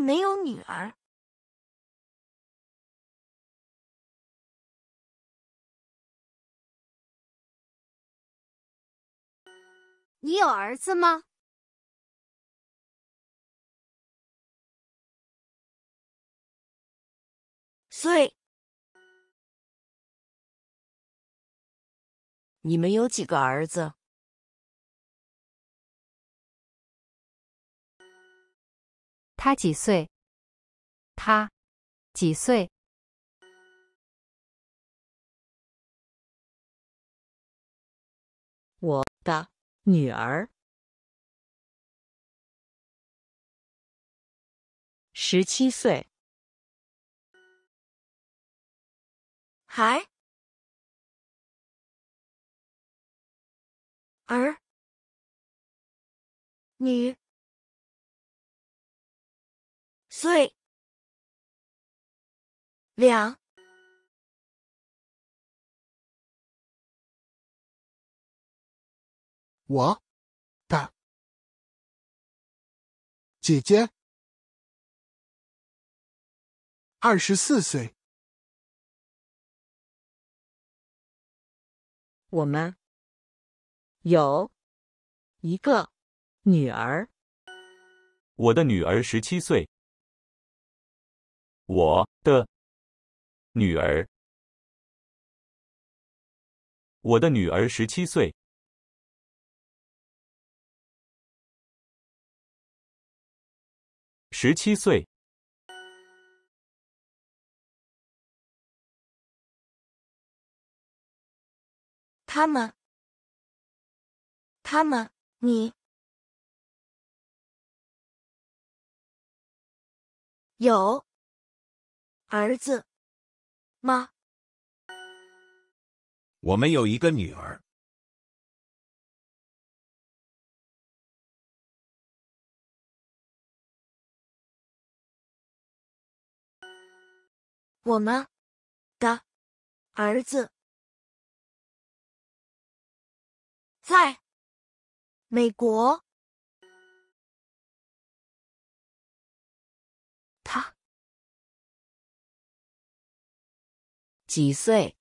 没有女儿，你有儿子吗？岁，你们有几个儿子？他几岁？他几岁？我的女儿十七岁。孩儿，女。岁，两，我，的姐姐二十四岁，我们有一个女儿，我的女儿十七岁。我的女儿，我的女儿十七岁，十七岁。他们，他们，你有。儿子，妈，我们有一个女儿，我们的儿子在美国。几岁？